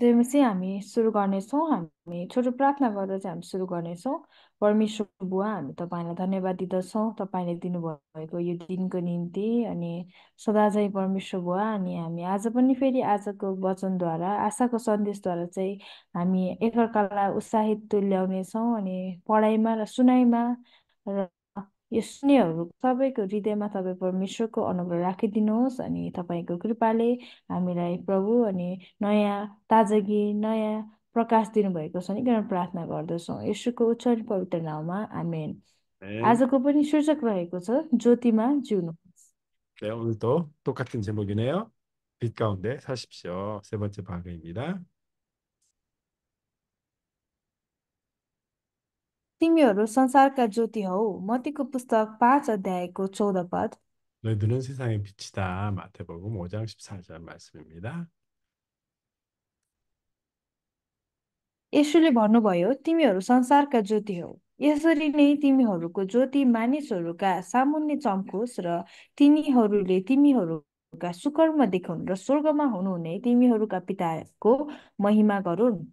त्योमा चाहिँ हामी सुरु गर्नेछौँ हामी छोटो प्रार्थना गरेर चाहिँ हामी सुरु गर्नेछौँ परमेश्वर बुवा हामी तपाईँलाई धन्यवाद दिँदछौँ तपाईँले दिनुभएको यो दिनको निम्ति अनि सदा चाहिँ परमेश्वर बुवा अनि हामी आज पनि फेरि आजको वचनद्वारा आशाको सन्देशद्वारा चाहिँ हामी एकअर्कालाई उत्साहित तुल्याउनेछौँ अनि पढाइमा र सुनाइमा र यो स्नेहहरू सबैको हृदयमा तपाईँ परमेश्वरको अनुग्रह राखिदिनुहोस् अनि तपाईँको कृपाले हामीलाई प्रभु अनि नयाँ ताजगी नयाँ प्रकाश दिनुभएको छ नि किनभने प्रार्थना गर्दछौँ यसोको उच्च पवित्र नाउँमा हामी आजको पनि शीर्षक रहेको छ ज्योतिमा जिउनु 오늘도 똑같은 제목이네요. 빛 가운데 사십시오. 세 번째 तिमीहरू संसारका ज्योति हौ मतीको पुस्तक पाँच अध्यायको चौध पद 너희들은 세상의 빛이다. 5장 14절 말씀입니다. भन्नुभयो तिमीहरू संसारका ज्योति हौ यसरी नै तिमीहरूको ज्योति मानिसहरूका सामुन्ने चम्कोस् र तिनीहरूले तिमीहरूका सुकर्म देखाउन् र स्वर्गमा हुनुहुने तिमीहरूका पिताको महिमा गरून्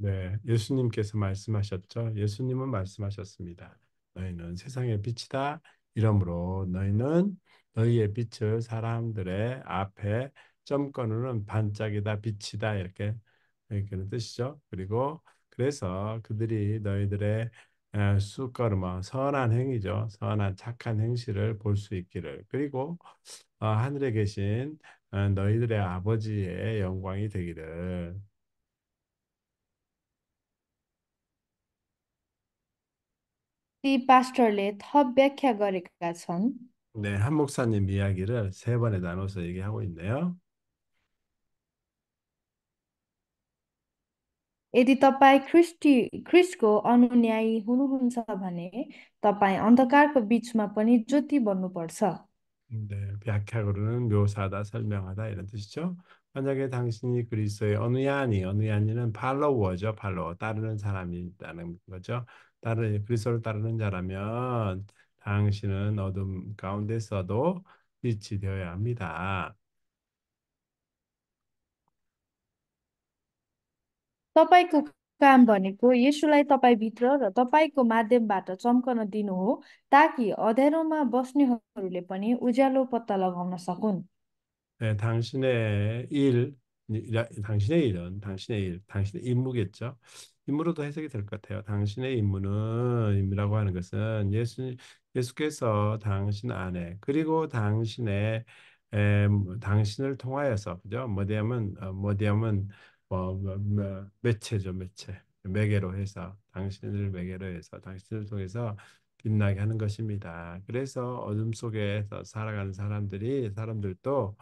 네, 예수님께서 말씀하셨죠. 예수님은 말씀하셨습니다. 너희는 세상의 빛이다. 이러므로 너희는 너희의 빛을 사람들의 앞에 점건는 반짝이다, 빛이다 이렇게 이렇 뜻이죠. 그리고 그래서 그들이 너희들의 수걸음 선한 행위죠. 선한 착한 행실을 볼 수 있기를 그리고 어, 하늘에 계신 어, 너희들의 아버지의 영광이 되기를 티파스터리े베케거् य ा 네, 한 목사님 이야기를 세 번에 나눠서 얘기하고 있네요. य द तपाईँ ् र ि स ् ट ी ख ् र ि स ् क ो अनुयायी हुनुहुन्छ भने त प ा ई अन्धकारको बिचमा पनि ज्योति बन्नुपर्छ 네, 약으로는 묘사하다, 설명하다 이런 뜻이죠. 만약에 당신이 그리스도의 언우야니, 언우야니는 팔로워죠, 팔로워, 따르는 사람이 있다는 거죠. 따르 그리스도를 따르는 자라면 당신은 어둠 가운데서도 빛이 되어야 합니다. तपाईँको काम भनेको यसुलाई तपाईँभित्र र तपाईँको माध्यमबाट चम्कन दिनु हो ताकि अँध्यारोमा बस्नेहरूले पनि उज्यालो पत्ता लगाउन सकुन् 네, 당신의 일, 당신의 일은 당신의 일, 당신의 임무겠죠. 임무로도 해석이 될 것 같아요. 당신의 임무는 임무라고 하는 것은 예수 예수께서 당신 안에 그리고 당신의 에, 뭐, 당신을 통하여서 그죠? 뭐냐면 뭐냐면 어, 뭐, 뭐, 뭐 매체죠 매체 매개로 해서 당신을 매개로 해서 당신을 통해서 빛나게 하는 것입니다. 그래서 어둠 속에서 살아가는 사람들이 사람들도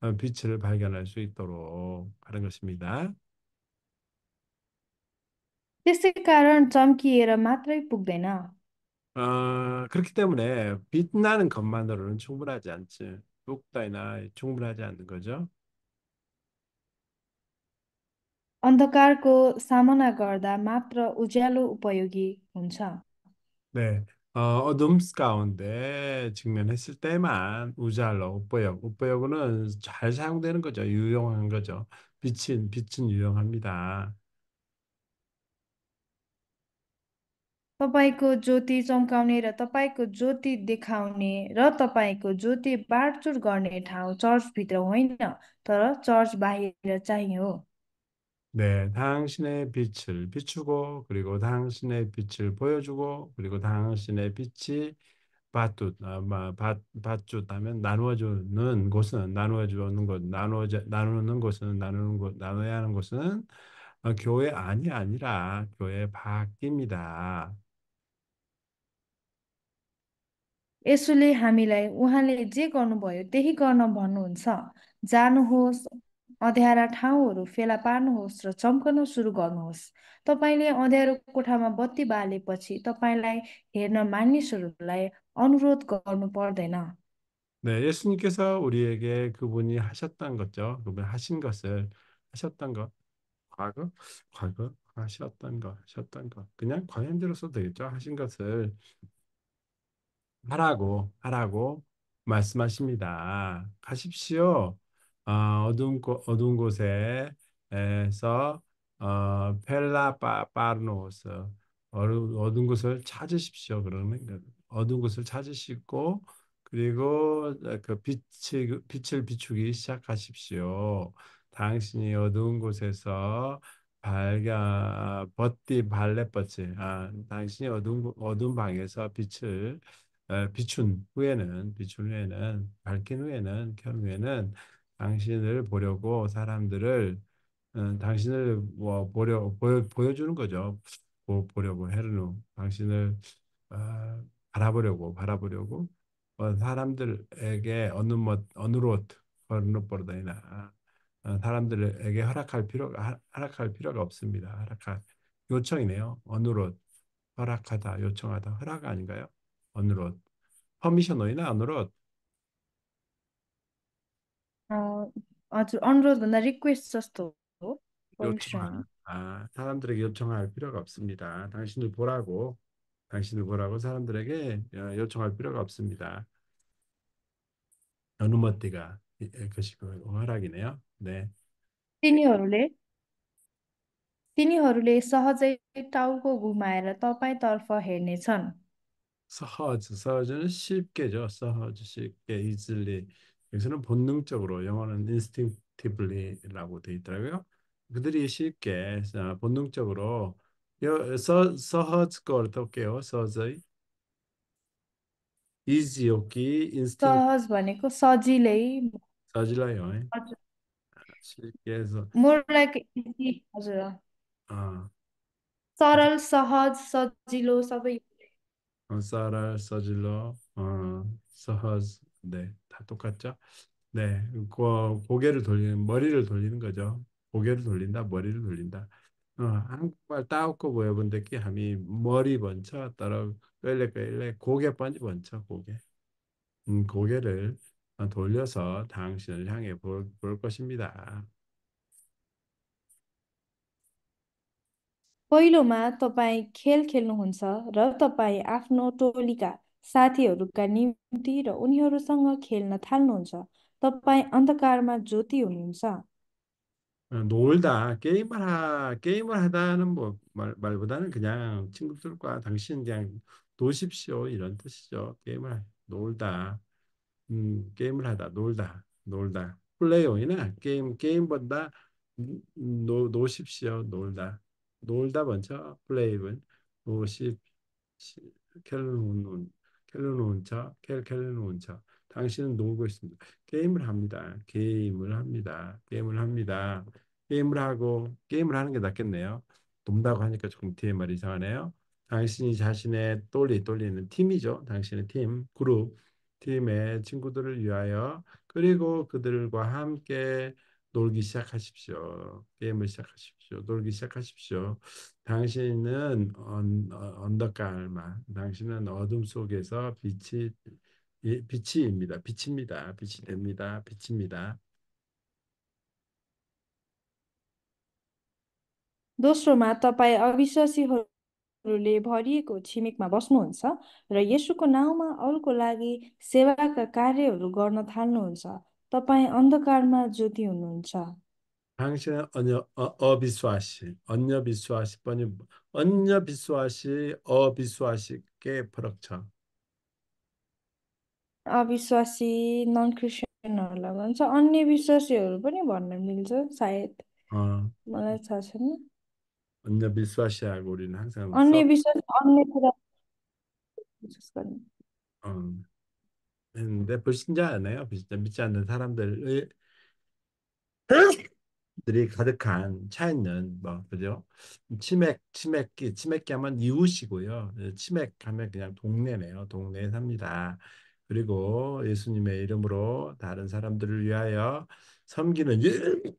어, 빛을 발견할 수 있도록 하는 것입니다. त्यसै कारण चम्किएर मात्रै पुग्दैन 아, 그렇기 때문에 빛나는 것만으로는 충분하지 않지. 뚝다이나 충분하지 않는 거죠. अन्धकारको सामना गर्दा मात्र उज्यालो उपयोगी हुन्छ 네. 어, 어둠 가운데 직면했을 때만 우잘로 u p 역 u p 역은잘 사용되는 거죠. 유용한 거죠. 빛은 빛은 유용합니다. तपाईँको ज्योति चम्काउने र तपाईँको ज्योति देखाउने र तपाईँको ज्योति ब ाँ ड च ुँ गर्ने ठाउँ चर्चभित्र होइन तर चर्च बाहिर चाहिँ हो 네, 당신의 빛을 비추고 그리고 당신의 빛을 보여주고 그리고 당신의 빛이 밭두 아, 밭주 하면 나누어주는 곳은 나누어주는 곳 나누어 나누는 곳은 나누는 곳 나눠야 하는 곳은 어, 교회 안이 아니라 교회 밖입니다. यसोले हामीलाई उहाँले जे गर्नुभयो त्यही गर्न भन्नुहुन्छ जानुहोस् अँध्यारा ठाउँहरू फेला पार्नुहोस् र चम्कन सुरु गर्नुहोस् तपाईँले अँध्यारो कोठामा बत्ती बालेपछि तपाईँलाई हेर्न मानिसहरूलाई अनुरोध गर्नु पर्दैन 네, 예수님께서 우리에게 그분이 하셨던 거죠. 그분 하신 것을 하셨던 것, 과거, 과거 하셨던 것, 하셨던 것, 그냥 과연대로 써도 되겠죠. 하신 것을 하라고 하라고 말씀하십니다. 가십시오. 어, 어두운, 곳, 어두운 곳에서 어, 펠라 파, 파르노스 어두운 곳을 찾으십시오. 그러는 거예요. 그 어두운 곳을 찾으시고 그리고 그 빛이, 빛을 비추기 시작하십시오. 당신이 어두운 곳에서 발견 벗디 발레 벗지 아, 당신이 어두운 어두운 방에서 빛을 어, 비춘 후에는 비춘 후에는 밝힌 후에는 켠후에는 당신을 보려고 사람들을 음, 당신을 뭐 보려 보여 보여주는 거죠. 보, 보려고 헤르누 당신을 어, 바라보려고 바라보려고 어, 사람들에게 어느 것 어느로 어느 버다이나 어, 사람들에게 허락할 필요가 허락할 필요가 없습니다. 허락할 요청이네요. 어느로 허락하다 요청하다 허락 아닌가요? 언어로 퍼미션너이나 언어로 हजुर अनुरोध 요청 아, 사람들에게 요청할 필요가 없습니다. 당신을 보라고 당신을 보라고 사람들에게 어, 요청할 필요가 없습니다. अ न ु म त 것이고 허락이네요. 네. त ि न ी ह तिनीहरूले सहजै टाउको घुमाएर तपाईँतर्फ हेर्नेछन् 사하즈, 사하즈는 쉽게죠. 사하즈 쉽게, easily. 여기서는 본능적으로, 영어는 instinctively라고 되어 있더라고요. 그들이 쉽게 본능적으로 서, 서허즈 거 어떨게요? 서저히 easy होगी instinct सहज भनेको सजिलै सजिलै हो है हजुर ठिकै छ more like easy हजुर सरल सहज सजिलो सबै 쌀알, 써질러, 어, 서허즈, 네, 다 똑같죠? 네, 고, 고개를 돌리는, 머리를 돌리는 거죠. 고개를 돌린다, 머리를 돌린다. 어, 한국말 따오고 보여본데끼 함이 머리 번쳐 따라 끌레 끌레 고개 번지 번쳐 고개. 음, 고개를 돌려서 당신을 향해 볼, 볼 것입니다. पहिलोमा तपाईँ खेल खेल्नुहुन्छ र तपाईँ आफ्नो टोलीका साथीहरूका निम्ति र उनीहरूसँग खेल्न थाल्नुहुन्छ तपाईँ अन्धकारमा ज्योति हुनुहुन्छ 놀다 게임을 하 게임을 하다는 뭐 말, 말보다는 그냥 친구들과 당신 그냥 노십시오 이런 뜻이죠. 게임을 하, 놀다 음 게임을 하다 놀다 놀다 플레이어이나 게임 게임 본다 음, 음, 노 노십시오 놀다 놀다 먼저 플레이븐 오십 켈르논 켈르논차 켈 켈르논차 당신은 놀고 있습니다. 게임을 합니다. 게임을 합니다. 게임을 합니다. 게임을 하고 게임을 하는 게 낫겠네요. 논다고 하니까 조금 뒤에 말이 이상하네요. 당신이 자신의 똘리 똘리는 팀이죠. 당신의 팀 그룹 팀의 친구들을 위하여 그리고 그들과 함께 놀기 시작하십시오. 게임을 시작하십시오. 놀기 시작하십시오. 당신은 언, 어, 언덕가 알마. 당신은 어둠 속에서 빛이 빛이입니다. 빛입니다. 빛이 됩니다. 빛입니다. दोस्रोमा त प ा ल े भरिएको छिमेकमा बस्नुहुन्छ र यसुको नाउँमा अरूको लागि सेवाका कार्यहरू गर्न थाल्नुहुन्छ तपाईँ अन्धकारमा ज्योति हुनुहुन्छ अविश्वासी अन्य विश्वास पनि अन्य विश्वासी अविश्वासी के फरक छ अविश्वासी नन क्रिस्चियनहरूलाई भन्छ अन्य विश्वासीहरू पनि भन्न मिल्छ सायद मलाई थाहा छैन 언여비수아시하고 우리는 अन्य 써. विश्वासी अन्य कुरा विश्वास गर्ने 어. 근데 불신자네요. 진짜 믿지 않는 사람들의 들이 가득한 차 있는 뭐 그죠? 치맥 치맥기 치맥기 하면 이웃이고요. 치맥 하면 그냥 동네네요. 동네에 삽니다. 그리고 예수님의 이름으로 다른 사람들을 위하여 섬기는 일,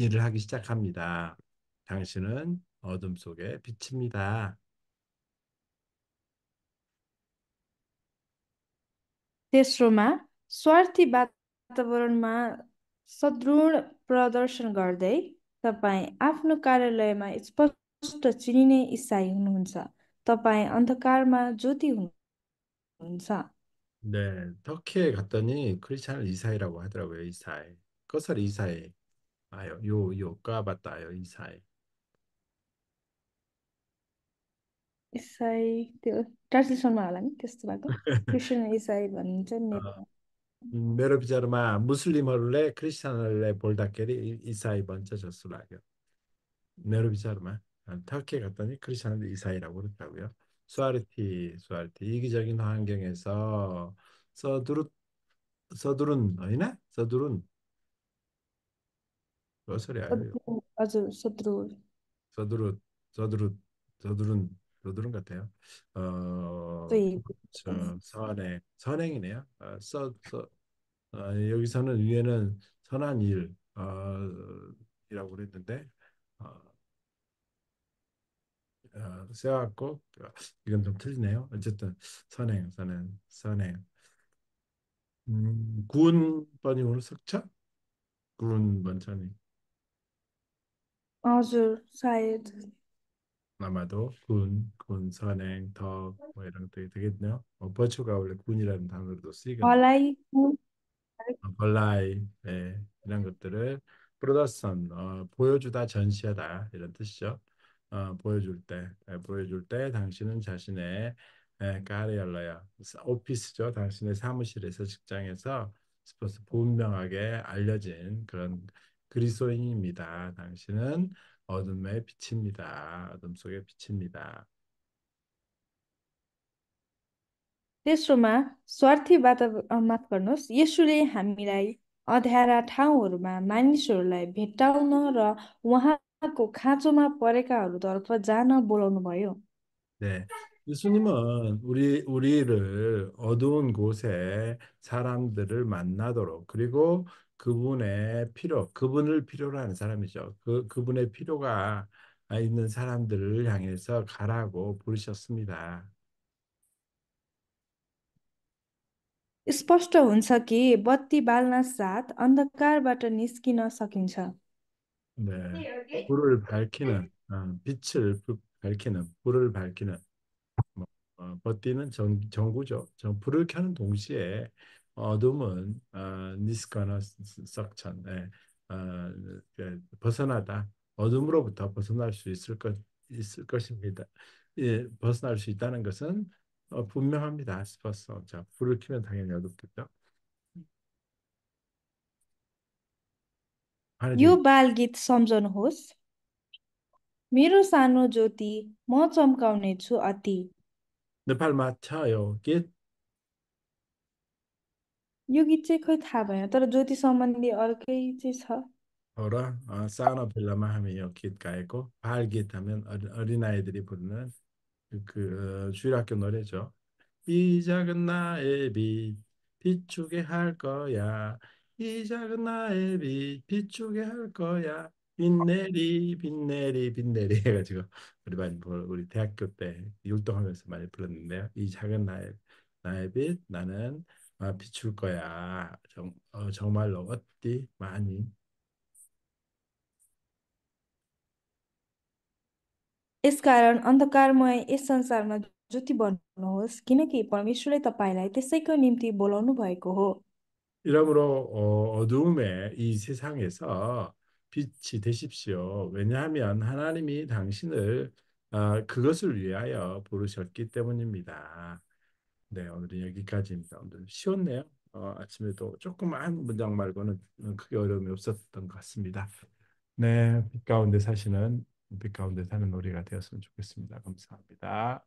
을 하기 시작합니다. 당신은 어둠 속에 빛입니다. तेस्रोमा स्वार्थी वातावरणमा सदृढ प्रदर्शन गर्दै तपाईँ आफ्नो कार्यालयमा स्पष्ट चिनिने इसाई हुनुहुन्छ तपाईँ अन्धकारमा ज्योति हुनुहुन्छ 네, 터키에 갔더니 크리스찬을 이사이라고 하더라고요, 이사이. 그것을 아요, 까봤다요, इसाई त्यो ट्रान्सलेसनमा होला नि त्यस्तो भएको क्रिस्चियन इसाई भनिन्छ मेरो विचारमा मुस्लिमहरूले क्रिस्चियनहरूलाई बोल्दाखेरि इसाई भन्छ जस्तो लाग्यो मेरो विचारमा ठक्के 갔더니 크리스천한테 이사이라고 그러더라고요. 수아르티, 수아르티 이기적인 환경에서 서두르 서두른 아니나 서두른 뭐 소리야? 아주 서두르 서두르 서두르 서두른 노드론 같아요. 어, 네. 선행 선행이네요. 어, 서, 서, 어, 여기서는 위에는 선한 일 어, 이라고 그랬는데 어, 어 세워고 이건 좀 틀리네요. 어쨌든 선행 선행 선행 음, 구 번이 오늘 석차? 구 번찬이. हजुर स 아마도 군, 군, 선행, 덕, 뭐 이런 것들이 되겠네요. 어, 버추가 원래 군이라는 단어로도 쓰이거든요. 벌라이 어, 벌라이, 네, 이런 것들을 프로더선, 어, 보여주다, 전시하다 이런 뜻이죠. 어, 보여줄 때, 예, 보여줄 때 당신은 자신의 까리얼러야 네, 오피스죠. 당신의 사무실에서 직장에서 스포츠 분명하게 알려진 그런 그리스도인입니다. 당신은 어둠의 빛입니다. 어둠 속의 빛입니다. त्यसोमा स्वार्थीबाट माफ गर्नुहोस् यसुले हामीलाई अध्यारा ठाउँहरूमा मानिसहरूलाई भेट्टाउन र उहाँको खाँचोमा परेकाहरूतर्फ जान बोलाउनु भयो 네. 예수님은 우리 우리를 어두운 곳에 사람들을 만나도록 그리고 그분의 필요, 그분을 필요로 하는 사람이죠. 그 그분의 필요가 있는 사람들을 향해서 가라고 부르셨습니다. स्पष्ट हुन्छ कि बत्ती बाल्न साथ 네, 불을 밝히는 어, 빛을 밝히는 불을 밝히는 뭐, 어, 버티는 전, 전구죠. 전 불을 켜는 동시에 어둠은 어, 니스카나 석천 예, 어, 그, 벗어나다 어둠으로부터 벗어날 수 있을 것 있을 것입니다. 예, 벗어날 수 있다는 것은 어, 분명합니다. 스퍼서 자 불을 켜면 당연히 어둡겠죠. यो बाल गीत सम्झनुहोस् मेरो सानो ज यो गीत चाहिँ खै थाहा भएन तर ज्योति सम्बन्धी अर्कै चाहिँ छ हो र सानो बेलामा हामी यो गीत गाएको 파일 गीत 하면 어린 아이들이 부르는 그 주일학교 노래죠. 이 작은 나의 빛 비추게 할 거야. 이 작은 나의 빛 비추게 할 거야. 빛내리 빛내리 빛내리 해가지고 우리 많이 우리 대학교 때 율동하면서 많이 불렀는데요. 이 작은 나의 나의 빛 나는 아, 비출 거야. 정, 어, 정말로 어디 많이. यसकारण अन्धकारमय यस संसारमा ज्योति बन्नुहोस् किनकि 이러므로 어, 어두의이 세상에서 빛이 되십시오. 왜냐하면 하나님이 당신을 어, 그것을 위하여 부르셨기 때문입니다. 네, 오늘은 여기까지입니다. 오늘 쉬웠네요. 어, 아침에도 조그만 문장 말고는 크게 어려움이 없었던 것 같습니다. 네, 빛 가운데 사시는 빛 가운데 사는 우리가 되었으면 좋겠습니다. 감사합니다.